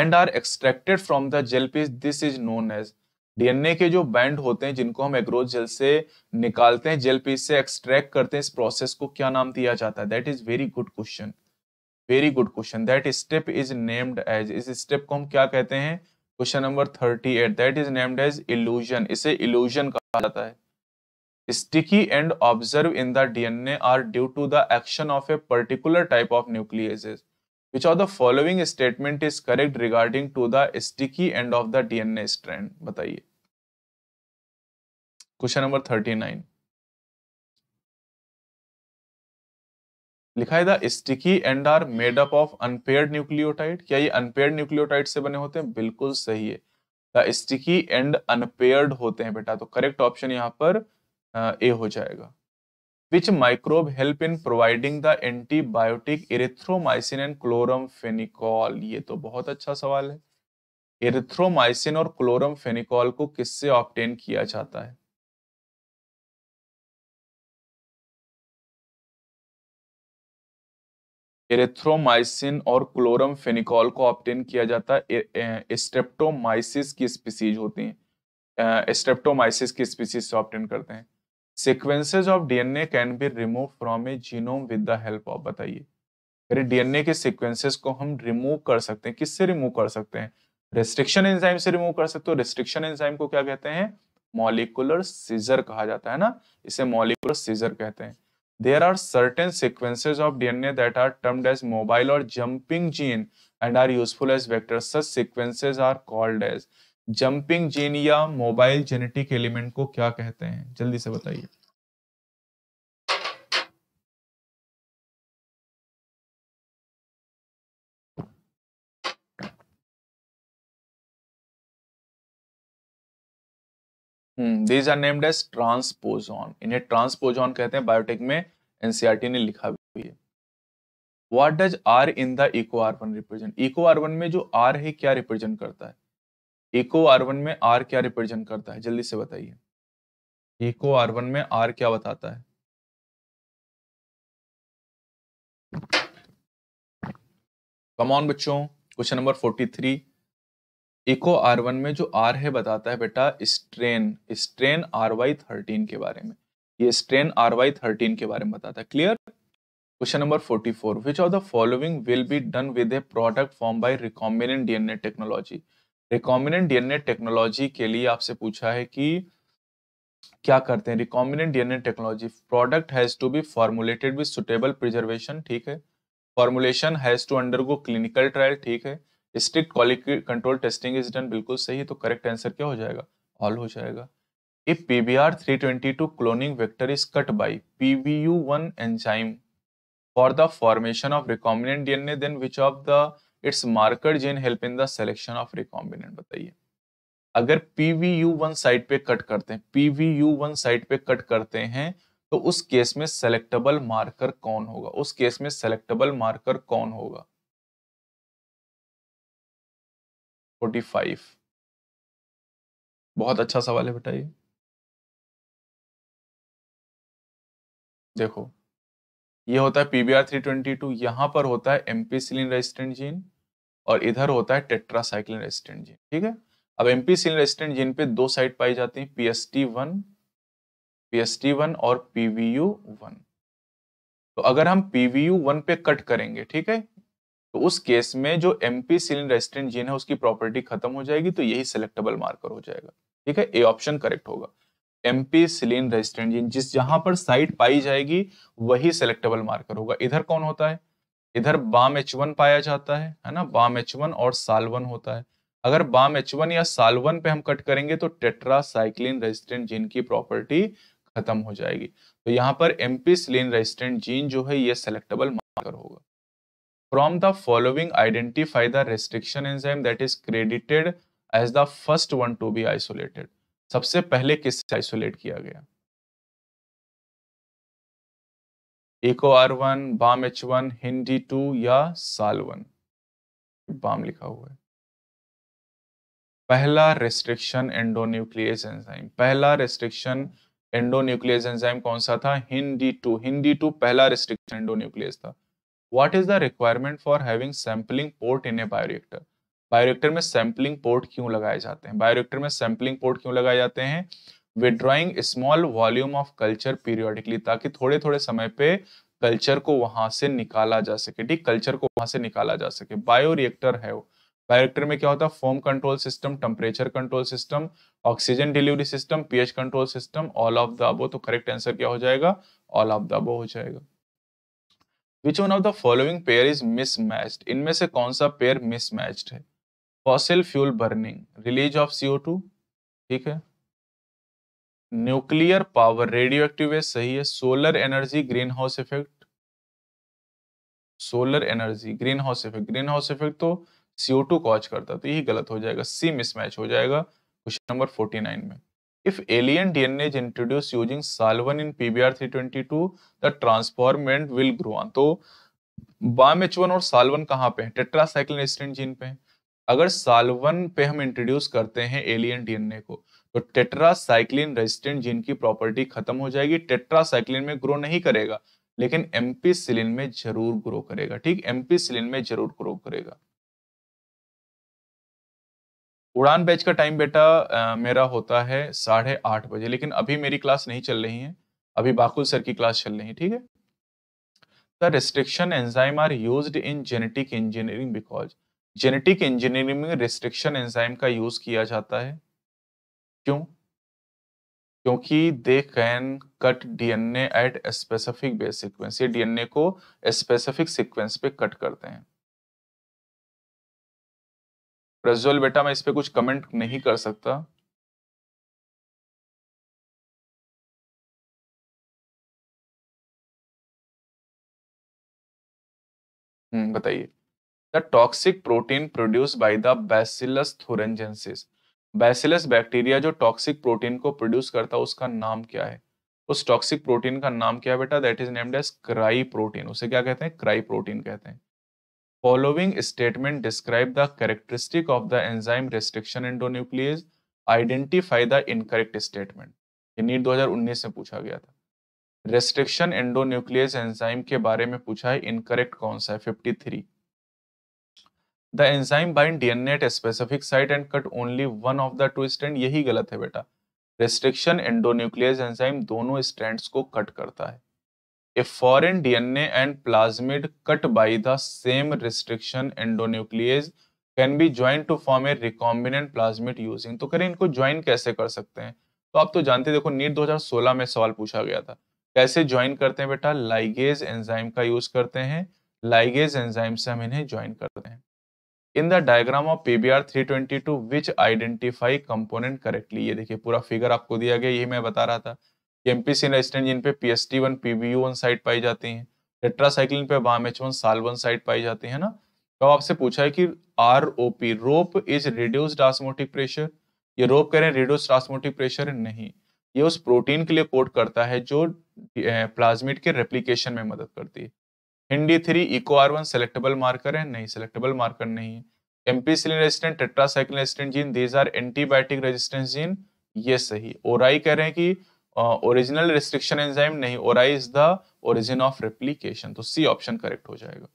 [SPEAKER 2] and are extracted from the gel piece this is known as DNA के जो बैंड होते हैं जिनको हम एग्रोज जेल से निकालते हैं जेल पीस से एक्सट्रैक्ट करते हैं इस प्रोसेस को क्या नाम दिया जाता है that is very good question very good question that step is named as इस स्टेप को हम क्या कहते हैं question number thirty eight that is named as illusion इसे इल्यूजन कहा जाता है sticky end observe in the DNA are due to the action of a particular type of nucleus Which of the following statement is correct regarding to the sticky end of the DNA strand? बताइए question number thirty nine लिखा है the sticky end are made up of unpaired nucleotide क्या ये unpaired nucleotide से बने होते हैं बिल्कुल सही है द स्टिकी एंड अनपेयर्ड होते हैं बेटा तो करेक्ट ऑप्शन यहाँ पर ए हो जाएगा which microbe help in providing the antibiotic erythromycin and chloramphenicol ये तो बहुत अच्छा सवाल है इरेथ्रोमाइसिन और क्लोरम फेनिकॉल को किससे ऑप्टेन किया जाता है एरेथ्रोमाइसिन और क्लोरम फेनिकॉल को ऑप्टेन किया जाता है स्ट्रेप्टोमाइसिस की स्पीसीज होती हैं स्ट्रेप्टोमाइसिस की स्पीसीज से ऑप्टेन करते हैं sequences of DNA can be remove from a genome with the help of बताइए अरे डीएनए के सिक्वेंसेज को हम रिमूव कर सकते हैं किससे रिमूव कर सकते हैं रेस्ट्रिक्शन एंजाइम से रिमूव कर सकते हो रेस्ट्रिक्शन एंजाइम को क्या कहते हैं मॉलिकुलर सीजर कहा जाता है ना इसे मॉलिकुलर सीजर कहते हैं there are certain sequences of DNA that are termed as mobile or jumping gene and are useful as vectors. Such sequences are called as jumping gene या mobile genetic element को क्या कहते हैं जल्दी से बताइए these are named as transposon इन्हें transposon कहते हैं बायोटेक में एनसीआरटी e ने लिखा भी है what does R in the Eco R one represent Eco R one में जो आर है क्या रिप्रेजेंट करता है इको आर्बन में आर क्या रिप्रेजेंट करता है जल्दी से बताइए इको आर्बन में आर क्या बताता है कमॉन बच्चों question number forty three Eco R one में जो आर है बताता है बेटा strain strain R Y thirteen के बारे में ये स्ट्रेन आर वाई थर्टीन के बारे में बताता है clear question number forty four which of the following will be done with a product form by recombinant DNA technology recombinant DNA technology के लिए आपसे पूछा है कि क्या करते हैं recombinant DNA technology product has to be formulated with suitable preservation ठीक है formulation has to undergo clinical trial ठीक है strict quality control testing is done बिल्कुल सही तो करेक्ट आंसर क्या हो जाएगा ऑल हो जाएगा if PBR 322 cloning vector is cut by PVU one enzyme for the formation of recombinant DNA then which of the its marker gene help in the selection of recombinant बताइए अगर पीवीयू1 site पे cut करते हैं पीवीयू1 site पे cut करते हैं तो उस केस में सेलेक्टेबल मार्कर कौन होगा उस केस में सेलेक्टेबल मार्कर कौन होगा
[SPEAKER 1] फोर्टी फाइव बहुत अच्छा सवाल है बताइए
[SPEAKER 2] देखो ये होता है पीबीआर थ्री ट्वेंटी टू यहां पर होता है एम्पीसिलिन रेजिस्टेंट जीन और इधर होता है टेट्रासाइक्लिन रेजिस्टेंट जीन ठीक है अब एम्पीसिलिन रेजिस्टेंट जीन पे दो साइड पाई जाती हैं पीएसटी वन पीएसटी वन और पीवीयू वन तो अगर हम पीवीयू वन पे कट करेंगे ठीक है तो उस केस में जो एम्पीसिलिन रेसिस्टेंट जीन है उसकी प्रॉपर्टी खत्म हो जाएगी तो यही सिलेक्टेबल मार्कर हो जाएगा ठीक है ए ऑप्शन करेक्ट होगा एमपी सिलीन रेजिस्टेंट जीन जिस जहां पर साइट पाई जाएगी वही सिलेक्टेबल मार्कर होगा इधर कौन होता है इधर बाम एच वन पाया जाता है है ना बाम एच वन और सालवन होता है अगर बाम एच वन या सालवन पे हम कट करेंगे तो टेट्रा साइक्लिन रेजिस्टेंट जीन की प्रॉपर्टी खत्म हो जाएगी तो यहाँ पर एमपी सिलीन रेजिस्टेंट जीन जो है ये सिलेक्टेबल मार्कर होगा from the following identify the restriction enzyme that is credited as the first one to be isolated सबसे पहले किससे आइसोलेट किया गया Eco R one Bam H one Hind two या साल वन बाम लिखा हुआ है पहला रेस्ट्रिक्शन एंडोन्यूक्लियस एंजाइम पहला रेस्ट्रिक्शन एंडोन्यूक्लियस एंजाइम कौन सा था हिंडी टू हिंडी टू पहला रेस्ट्रिक्शन एंडोन्यूक्लियस था what is the requirement for having sampling port in a bioreactor bioreactor में सैम्पलिंग पोर्ट क्यों लगाए जाते हैं बायोरिएक्टर में सैम्पलिंग पोर्ट क्यों लगाए जाते हैं withdrawing small volume of culture periodically ताकि थोड़े थोड़े समय पे कल्चर को वहां से निकाला जा सके ठीक कल्चर को वहां से निकाला जा सके बायोरिएक्टर है वो बायोरिएक्टर में क्या होता है foam control system temperature control system oxygen delivery system pH control system all of the above तो करेक्ट आंसर क्या हो जाएगा ऑल ऑफ द अबो हो जाएगा which one of the following pair is mismatched इनमें से कौन सा पेयर मिसमैच्ड है fossil fuel burning release of CO two ठीक है nuclear power radioactive waste सही है solar energy greenhouse effect solar energy greenhouse effect greenhouse effect तो सीओ टू कॉज करता तो यही गलत हो जाएगा सी मिसमैच हो जाएगा क्वेश्चन नंबर फोर्टी नाइन में If alien DNA is introduced using salvin in PBR322, the transformant will grow on. तो बाम एच वन और साल्वन कहाँ पे है टेट्रासाइक्लिन एसिडेंट जीन पे है अगर साल्वन पे हम इंट्रोड्यूस करते हैं एलियन डीएनए को तो टेट्रासाइक्लिन रेजिस्टेंट जीन की प्रॉपर्टी खत्म हो जाएगी टेट्रासाइक्लिन में ग्रो नहीं करेगा लेकिन एम्पीसिलिन में जरूर ग्रो करेगा ठीक एम्पीसिलिन में जरूर ग्रो करेगा उड़ान बैच का टाइम बेटा मेरा होता है साढ़े आठ बजे लेकिन अभी मेरी क्लास नहीं चल रही है अभी बाकुल सर की क्लास चल रही है ठीक है the restriction enzyme are use in genetic engineering because genetic engineering में रिस्ट्रिक्शन एंजाइम का यूज किया जाता है क्यों क्योंकि they can cut DNA at specific base sequence ये डीएनए को स्पेसिफिक सिक्वेंस पे कट करते हैं प्रज्वल बेटा मैं इस पर कुछ कमेंट नहीं कर सकता हम्म, बताइए the toxic protein produce by the bacillus thuringiensis bacillus bacteria जो टॉक्सिक प्रोटीन को प्रोड्यूस करता है उसका नाम क्या है उस टॉक्सिक प्रोटीन का नाम क्या है बेटा that is named as cry protein उसे क्या कहते हैं क्राई प्रोटीन कहते हैं following statement describe the characteristic of the enzyme restriction endonuclease. Identify the incorrect statement ये नीट 2019 में पूछा गया था रेस्ट्रिक्शन एंडोन्यूक्लियस एंजाइम के बारे में पूछा है इनकरेक्ट कौन सा है 53 the enzyme bind DNA at specific site and cut only one of the two strand यही गलत है बेटा रेस्ट्रिक्शन एंडोन्यूक्लियस एंजाइम दोनों स्टैंड को कट करता है a foreign DNA and plasmid cut by the same restriction endonuclease can be join to form a recombinant plasmid using तो करें इनको ज्वाइन कैसे कर सकते हैं तो आप तो जानते देखो नीट 2016 में सवाल पूछा गया था कैसे ज्वाइन करते हैं बेटा लाइगेज एंजाइम का यूज करते हैं लाइगेज एंजाइम से हम इन्हें ज्वाइन करते हैं in the diagram of P B R three twenty two which identify component correctly ये देखिए पूरा फिगर आपको दिया गया ये मैं बता रहा था एमपीसी रेजिस्टेंट पे P S T one PVU one site पाई जाती है टेट्रासाइक्लिन पे Bam H one Sal one site पाई जाती है ना तो आपसे पूछा है कि R O P rop is reduced osmotic pressure ये रोप कह रहे हैं रिड्यूस्ड आस्मोटिक प्रेशर नहीं ये उस प्रोटीन के लिए कोड करता है जो प्लाज्मिड के रेप्लीकेशन में मदद करती है Hind three Eco R one selectable marker है नहीं सेलेक्टेबल मार्कर नहीं है ampicillin resistant tetracycline resistant gene these are antibiotic resistance gene ये सही ओराई कह रहे हैं कि ओरिजिनल रिस्ट्रिक्शन एंजाइम नहीं ori is the origin of replication तो सी ऑप्शन करेक्ट हो जाएगा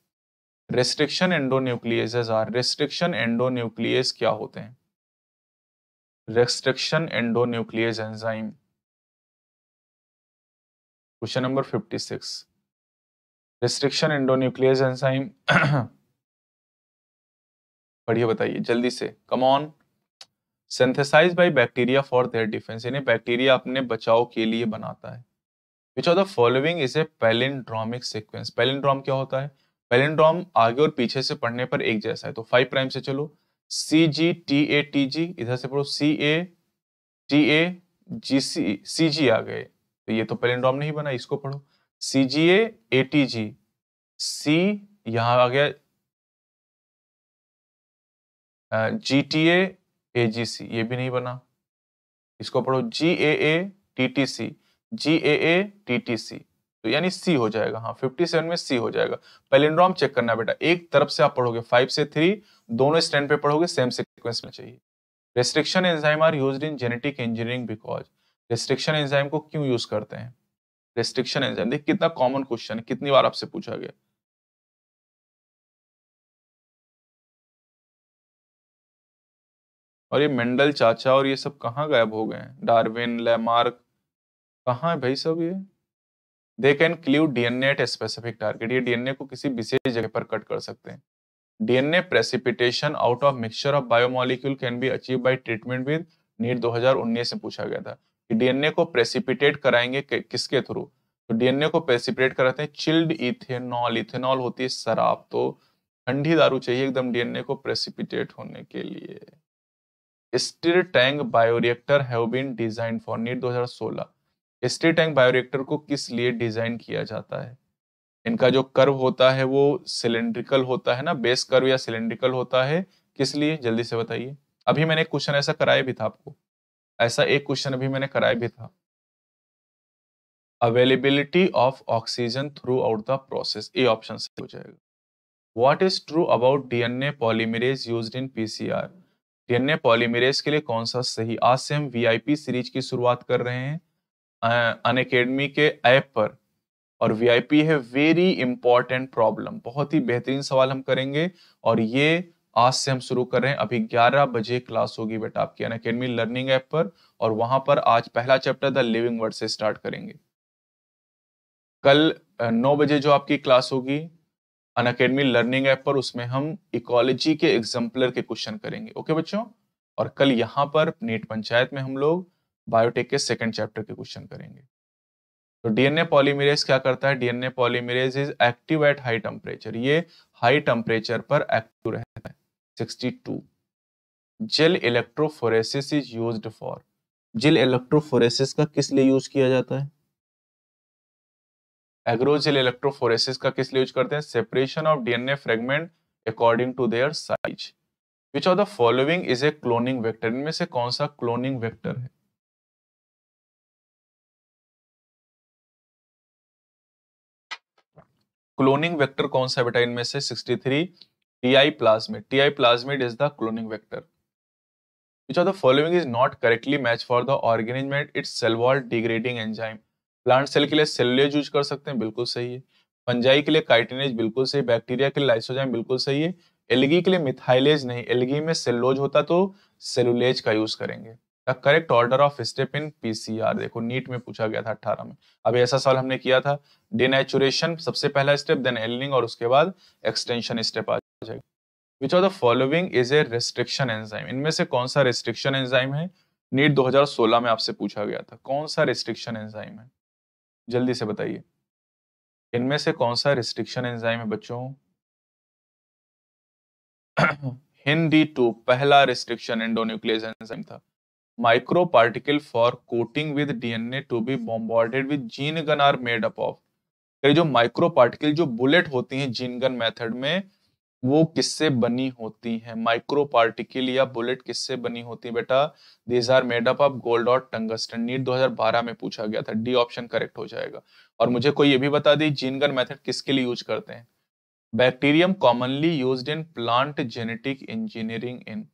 [SPEAKER 2] restriction endonucleases are restriction endonuclease क्या होते हैं restriction endonuclease enzyme question number 56 restriction endonuclease enzyme बढ़िया बताइए जल्दी से come on synthesize by bacteria for their defence यानी बैक्टीरिया अपने बचाव के लिए बनाता है which of the following is a palindromic sequence palindrome क्या होता है पैलिंड्रोम आगे और पीछे से पढ़ने पर एक जैसा है तो फाइव प्राइम से चलो सी G T A T G इधर से पढ़ो सी ए टी ए जी सी सी जी आ गए तो ये तो पैलिंड्रोम नहीं बना इसको पढ़ो सी G A A T G सी यहाँ आ गया जी टी ए ए जी सी ये भी नहीं बना इसको पढ़ो G A A T T C G A A T T C तो यानी सी हो जाएगा हाँ 57 में सी हो जाएगा पेलिंड्रॉम चेक करना बेटा एक तरफ से आप पढ़ोगे फाइव से थ्री दोनों स्टैंड पे पढ़ोगे सेम सिक्वेंस में चाहिए restriction enzyme are use in genetic engineering because restriction enzyme को क्यों यूज करते हैं रेस्ट्रिक्शन एंजाइम देखिए कितना कॉमन क्वेश्चन है कितनी बार आपसे पूछा गया और ये मेंडल चाचा और ये सब कहाँ गायब हो गए हैं डार्विन लेमार्क कहाँ है भाई सब ये they can cleave DNA at specific target ये डीएनए को किसी विशेष जगह पर कट कर सकते हैं DNA precipitation out of mixture of biomolecule can be achieve by treatment with NEET उन्नीस से पूछा गया था कि डीएनए को प्रेसिपिटेट कराएंगे किसके थ्रू तो डीएनए को प्रेसिपिटेट कराते हैं चिल्ड इथेनॉल इथेनॉल होती है शराब तो ठंडी दारू चाहिए एकदम डीएनए को प्रेसिपिटेट होने के लिए stir tank bioreactor have been design for NEET 2016 stir tank bioreactor को किस लिए डिजाइन किया जाता है इनका जो कर्व होता है वो सिलेंड्रिकल होता है ना बेस कर्व या सिलेंड्रिकल होता है किस लिए जल्दी से बताइए अभी मैंने क्वेश्चन ऐसा कराया भी था आपको ऐसा एक क्वेश्चन अभी मैंने कराया भी था availability of oxygen throughout the process A option से हो जाएगा what is true about DNA polymerase use in PCR DNA polymerase के लिए कौन सा सही आज से हम वीआईपी सीरीज की शुरुआत कर रहे हैं अन अकेडमी के ऐप पर और वीआईपी है वेरी इंपॉर्टेंट प्रॉब्लम बहुत ही बेहतरीन सवाल हम करेंगे और ये आज से हम शुरू कर रहे हैं अभी 11 बजे क्लास होगी बेटा आपकी अन अकेडमी लर्निंग ऐप पर और वहां पर आज पहला चैप्टर द लिविंग वर्ड से स्टार्ट करेंगे कल नौ बजे जो आपकी क्लास होगी अन अकेडमी लर्निंग ऐप पर उसमें हम इकोलॉजी के एग्जाम्पलर के क्वेश्चन करेंगे ओके बच्चों और कल यहाँ पर नेट पंचायत में हम लोग बायोटेक के सेकेंड चैप्टर के क्वेश्चन करेंगे तो डीएनए पॉलीमरेज क्या करता है DNA polymerase is active at high temperature ये हाई टेम्परेचर पर एक्टिव रहता है 62 gel electrophoresis is used for gel electrophoresis का किस लिए यूज किया जाता है एग्रोजेल इलेक्ट्रोफोरेसिस का किस लिए यूज करते हैं separation of DNA fragment according to their size which of the following is a cloning vector इनमें से कौन सा क्लोनिंग वेक्टर है क्लोनिंग वेक्टर कौन सा बेटा इनमें से 63 TI plasmid TI plasmid is the cloning vector which of the following is not correctly match for the organism and its cell wall degrading enzyme plant cell के लिए सेलुलेज यूज कर सकते हैं बिल्कुल सही है फंजाई के लिए काइटिनेज बिल्कुल सही बैक्टीरिया के लिए लाइसोजाइम बिल्कुल सही है एलगी के लिए मिथाइलेज नहीं एलगी में सेलोज होता तो सेलुलेज का यूज करेंगे the correct order of step in PCR देखो नीट में पूछा गया था अट्ठारह में अब ऐसा सवाल हमने किया था डिनेचुरेशन सबसे पहला स्टेप देन एलिंग और उसके बाद एक्सटेंशन स्टेप आ जाएगा which of the following is a restriction enzyme इनमें से कौन सा रेस्ट्रिक्शन एंजाइम है नीट 2016 में आपसे पूछा गया था कौन सा रेस्ट्रिक्शन एंजाइम है जल्दी से बताइए इनमें से कौन सा रिस्ट्रिक्शन एंजाइम है बच्चों हिंदी टू पहला रिस्ट्रिक्शन एंडोन्यूक्लियस एंजाइम था micro particle for coating with DNA to be bombarded with gene gun are made up of ये जो माइक्रो पार्टिकल जो बुलेट होती हैं जीन गन मेथड में वो किससे बनी होती हैं माइक्रो पार्टिकल या बुलेट किससे बनी होती है बेटा these are made up of gold और टंगस्टन नीट 2012 में पूछा गया था डी ऑप्शन करेक्ट हो जाएगा और मुझे कोई ये भी बता दी जीनगन मेथड किसके लिए यूज करते हैं bacterium commonly use in plant genetic engineering in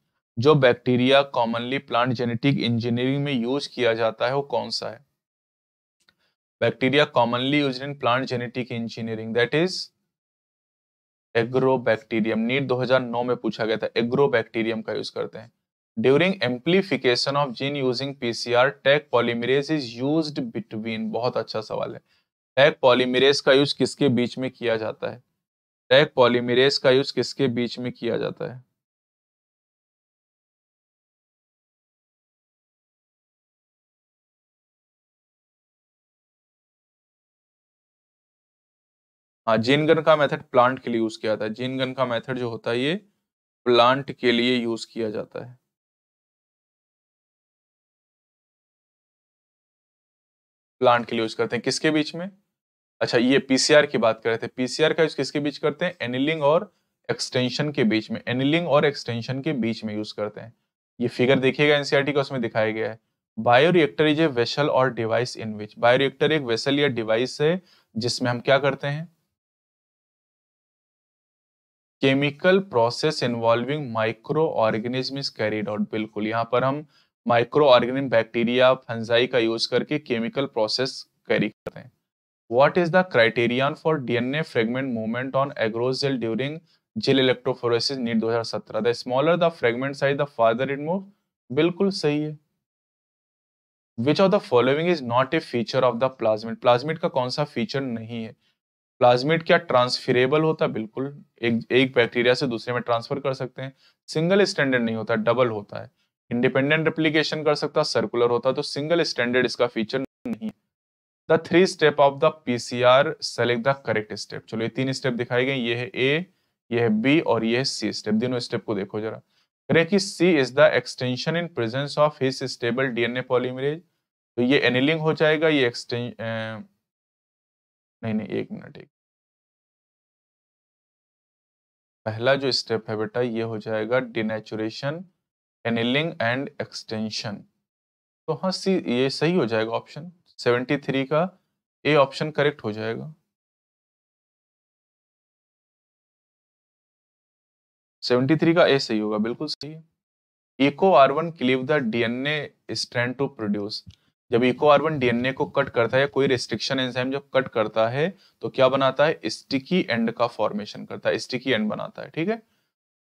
[SPEAKER 2] जो bacteria commonly plant genetic engineering में यूज किया जाता है वो कौन सा है bacteria commonly use in plant genetic engineering that is agrobacterium NEET 2009 में पूछा गया था एग्रोबैक्टीरियम का यूज करते हैं during amplification of gene using PCR Taq polymerase is use between बहुत अच्छा सवाल है टैग पॉलीमरेज का यूज किसके बीच में किया जाता है टैग पॉलीमरेज का यूज किसके बीच में किया जाता है हाँ जेन गन का मेथड प्लांट के लिए यूज किया जाता है जेन गन का मेथड जो होता है ये प्लांट के लिए यूज किया जाता है प्लांट के लिए यूज करते हैं किसके बीच में अच्छा ये पीसीआर की बात कर रहे थे पीसीआर का यूज किसके बीच करते हैं एनिलिंग और एक्सटेंशन के बीच में एनिलिंग और एक्सटेंशन के बीच में यूज करते हैं ये फिगर देखिएगा एनसीआरटी e का उसमें दिखाया गया है बायोरिएक्टर इज ए वेसल और डिवाइस इन विच बायोरिएक्टर एक वेसल या डिवाइस है जिसमें हम क्या करते हैं chemical process involving microorganism is out बिल्कुल यहाँ पर हम माइक्रो ऑर्गेनिज्म बैक्टीरिया फंजाई का यूज करके केमिकल प्रोसेस कैरी करते हैं what is the criterion for dna fragment movement on agarose during gel electrophoresis neat 2017 the smaller the fragment size the farther it move बिल्कुल सही है which of the following is not a feature of the plasmid plasmid का कौन सा feature नहीं है plasmid क्या transferable होता बिल्कुल एक एक बैक्टीरिया से दूसरे में ट्रांसफर कर सकते हैं सिंगल स्टैंडर्ड नहीं होता डबल होता है इंडिपेंडेंट रेप्लीकेशन कर सकता सर्कुलर होता तो सिंगल स्टैंडर्ड इसका फीचर नहीं the three step of the PCR select the correct step चलो ये तीन स्टेप दिखाई गए ये है ए ये है बी और ये है सी स्टेप दोनों स्टेप को देखो जरा करें कि C is the extension in presence of his stable DNA polymerase तो ये एनिलिंग हो जाएगा ये एक्सटें नहीं नहीं एक मिनट एक पहला जो स्टेप है बेटा ये हो जाएगा डिनेचुरेशन एनिलिंग एंड एक्सटेंशन तो हाँ सी ये सही हो जाएगा ऑप्शन थ्री का ए ऑप्शन करेक्ट हो जाएगा थ्री का ए सही होगा बिल्कुल सही है eco R one cleave the DNA strand to produce जब इको आर्बन डीएनए को कट करता है कोई रिस्ट्रिक्शन एंजाइम जब कट करता है तो क्या बनाता है स्टिकी एंड का फॉर्मेशन करता है स्टिकी एंड बनाता है ठीक है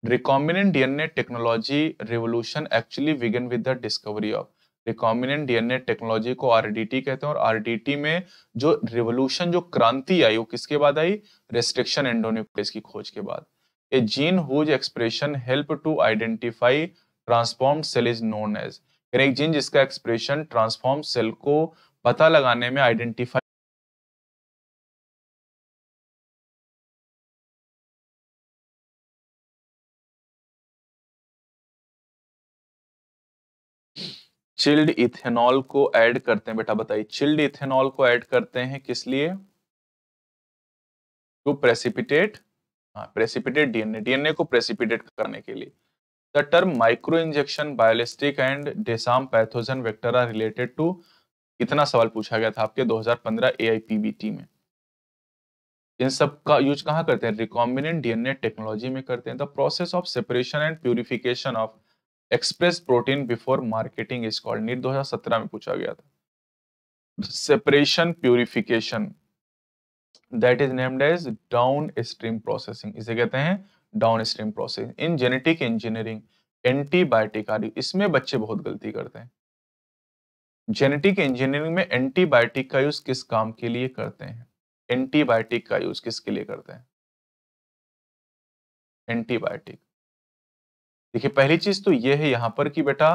[SPEAKER 2] recombinant DNA technology revolution actually began with the discovery of recombinant DNA technology को आरडीटी कहते हैं और आरडीटी में जो रिवोल्यूशन जो क्रांति आई वो किसके बाद आई रिस्ट्रिक्शन एंडोन्यूक्लिस की खोज के बाद a gene whose expression help to identify transformed cell is known as एक जीन जिसका एक्सप्रेशन ट्रांसफॉर्म सेल को पता लगाने में आइडेंटिफाई चिल्ड इथेनॉल को ऐड करते हैं बेटा बताइए चिल्ड इथेनॉल को ऐड करते हैं किस लिए to precipitate precipitate DNA DNA को प्रेसिपिटेट करने के लिए term microinjection biolistic and disarm pathogen vector are related to इतना सवाल पूछा गया था आपके 2015 AIPBT में इन सब का यूज कहाँ करते हैं रिकॉम्बिनेंट डीएनए टेक्नोलॉजी में करते हैं the process of separation and purification of express protein before marketing is called NEET 2017 में पूछा गया था separation purification that is named as downstream processing इसे कहते हैं downstream process in genetic engineering antibiotic आदि इसमें बच्चे बहुत गलती करते हैं जेनेटिक इंजीनियरिंग में एंटीबायोटिक का यूज किस काम के लिए करते हैं एंटीबायोटिक का यूज किसके लिए करते हैं एंटीबायोटिक देखिए पहली चीज तो यह है यहां पर कि बेटा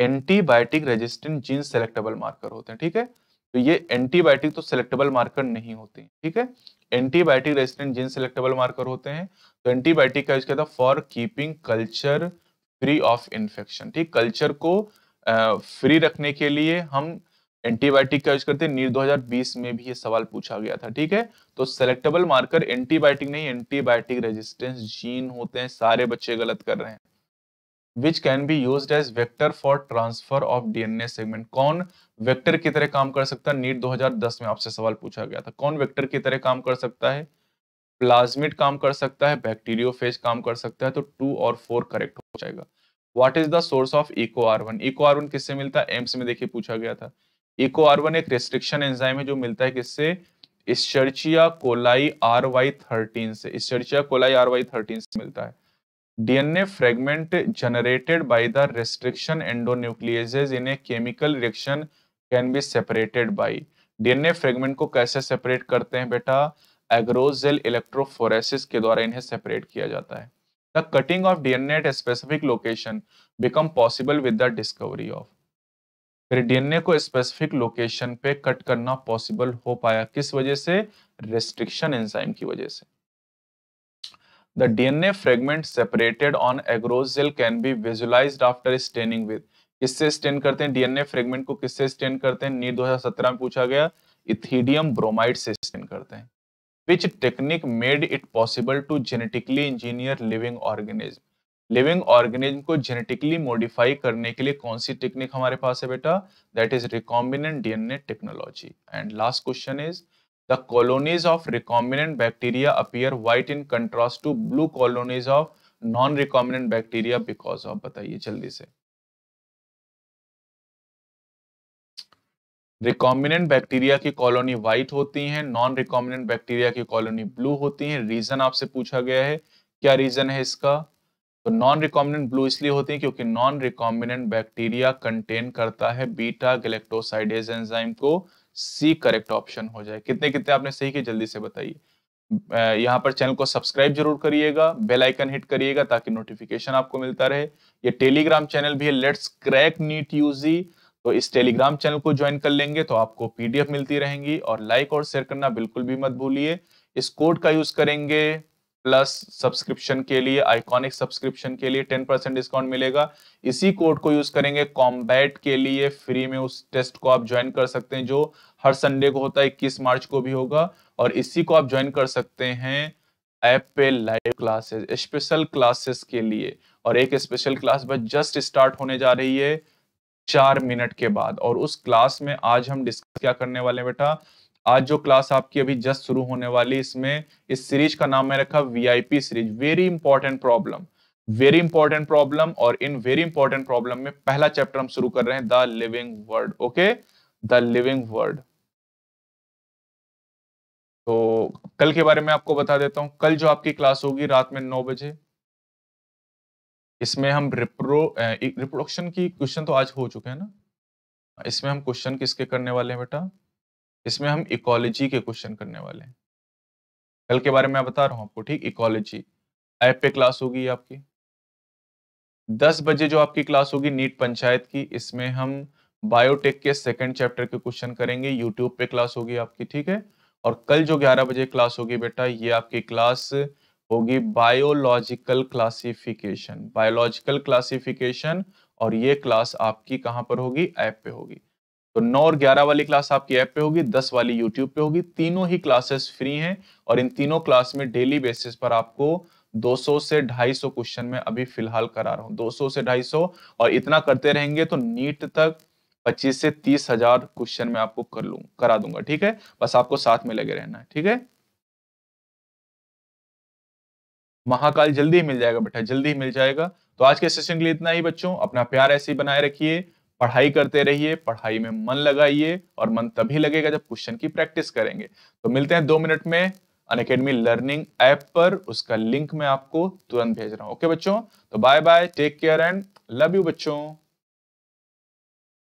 [SPEAKER 2] antibiotic resistant gene selectable marker होते हैं ठीक है तो ये एंटीबायोटिक तो सेलेक्टेबल मार्कर नहीं होते ठीक है antibiotic resistant gene selectable marker होते हैं तो एंटीबायोटिक का यूज किया था for keeping culture free of infection ठीक कल्चर को फ्री रखने के लिए हम एंटीबायोटिक का यूज करते हैं नीर 2020 में भी ये सवाल पूछा गया था ठीक है तो सेलेक्टेबल मार्कर एंटीबायोटिक नहीं एंटीबायोटिक रेजिस्टेंस जीन होते हैं सारे बच्चे गलत कर रहे हैं which can be use as vector for transfer of DNA segment कौन वेक्टर की तरह काम कर सकता है नीट 2010 में आपसे सवाल पूछा गया था कौन वेक्टर की तरह काम कर सकता है प्लाज्मिड काम कर सकता है बैक्टीरियोफेज काम कर सकता है तो टू और फोर करेक्ट हो जाएगा what is the source of Eco R one Eco R one किससे मिलता है एम्स में देखिए पूछा गया था इको आर वन एक रेस्ट्रिक्शन एंजाइम है जो मिलता है किससे Escherichia coli R Y thirteen से Escherichia coli R Y thirteen से मिलता है DNA fragment generated by the restriction endonucleases in a chemical reaction can be separated by DNA fragment को कैसे सेपरेट करते हैं बेटा एग्रोजेल इलेक्ट्रोफोरेसिस के द्वारा इन्हें सेपरेट किया जाता है the cutting of DNA at specific location become possible with the discovery of फिर डीएनए को स्पेसिफिक लोकेशन पे कट करना पॉसिबल हो पाया किस वजह से रेस्ट्रिक्शन एंजाइम की वजह से the DNA fragment separated on agarose can be visualise after staining with किससे स्टेन करते हैं डीएनए फ्रेगमेंट को किससे स्टेन करते हैं नीट 2017 में पूछा गया इथीडियम ब्रोमाइड से स्टेन करते हैं which technique made it possible to genetically engineer living organism living organism को जेनेटिकली मॉडिफाई करने के लिए कौन सी टेक्निक हमारे पास है बेटा that is recombinant DNA technology and last question is the colonies of recombinant bacteria appear white in contrast to blue colonies of non recombinant bacteria because of बताइए जल्दी से रिकॉम्बिनेंट बैक्टीरिया की कॉलोनी व्हाइट होती हैं non recombinant bacteria की colony blue होती हैं reason आपसे पूछा गया है क्या रीजन है इसका तो नॉन रिकॉम्बिनेंट ब्लू इसलिए होती है क्योंकि नॉन रिकॉम्बिनेंट बैक्टीरिया कंटेन करता है बीटा गलेक्टोसाइडेज एंजाइम को सी करेक्ट ऑप्शन हो जाए कितने कितने आपने सही किया जल्दी से बताइए यहाँ पर चैनल को सब्सक्राइब जरूर करिएगा बेल आइकन हिट करिएगा ताकि नोटिफिकेशन आपको मिलता रहे ये टेलीग्राम चैनल भी है लेट्स क्रैक नीट यूजी तो इस टेलीग्राम चैनल को ज्वाइन कर लेंगे तो आपको पीडीएफ मिलती रहेंगी और लाइक और शेयर करना बिल्कुल भी मत भूलिए इस कोड का यूज करेंगे प्लस सब्सक्रिप्शन के लिए आइकॉनिक सब्सक्रिप्शन के लिए टेन परसेंट डिस्काउंट मिलेगा इसी कोड को यूज करेंगे कॉम्बैट के लिए फ्री में उस टेस्ट को आप ज्वाइन कर सकते हैं जो हर संडे को होता है इक्कीस मार्च को भी होगा और इसी को आप ज्वाइन कर सकते हैं ऐप पे लाइव क्लासेस स्पेशल क्लासेस के लिए और एक स्पेशल क्लास बस जस्ट स्टार्ट होने जा रही है चार मिनट के बाद और उस क्लास में आज हम डिस्कस क्या करने वाले बेटा आज जो क्लास आपकी अभी जस्ट शुरू होने वाली इसमें इस सीरीज का नाम मैं रखा VIP series very important problem very important problem और इन वेरी इंपॉर्टेंट प्रॉब्लम में पहला चैप्टर हम शुरू कर रहे हैं the living world okay the living world तो कल के बारे में आपको बता देता हूं कल जो आपकी क्लास होगी रात में नौ बजे इसमें हम रिप्रो रिप्रोडक्शन की क्वेश्चन तो आज हो चुके हैं ना इसमें हम क्वेश्चन किसके करने वाले हैं बेटा इसमें हम इकोलॉजी के क्वेश्चन करने वाले हैं कल के बारे में बता रहा हूँ आपको ठीक इकोलॉजी ऐप पे क्लास होगी आपकी दस बजे जो आपकी क्लास होगी नीट पंचायत की इसमें हम बायोटेक के सेकंड चैप्टर के क्वेश्चन करेंगे यूट्यूब पे क्लास होगी आपकी ठीक है और कल जो ग्यारह बजे क्लास होगी बेटा ये आपकी क्लास होगी बायोलॉजिकल क्लासिफिकेशन बायोलॉजिकल क्लासिफिकेशन और ये क्लास आपकी कहां पर होगी ऐप पे होगी तो नौ और ग्यारह वाली क्लास आपकी ऐप पे होगी दस वाली यूट्यूब पे होगी तीनों ही क्लासेस फ्री हैं और इन तीनों क्लास में डेली बेसिस पर आपको 200 से 250 क्वेश्चन में अभी फिलहाल करा रहा हूँ 200 से 250 और इतना करते रहेंगे तो नीट तक 25 से तीस हजार क्वेश्चन में आपको कर लू करा दूंगा ठीक है बस आपको साथ में लगे रहना है ठीक है महाकाल जल्दी मिल जाएगा बेटा जल्दी मिल जाएगा तो आज के सेशन के लिए इतना ही बच्चों अपना प्यार ऐसे ही बनाए रखिए पढ़ाई करते रहिए पढ़ाई में मन लगाइए और मन तभी लगेगा जब क्वेश्चन की प्रैक्टिस करेंगे तो मिलते हैं दो मिनट में अनकेडमी लर्निंग ऐप पर उसका लिंक मैं आपको तुरंत भेज रहा हूँ ओके बच्चों तो bye bye take care and love you बच्चों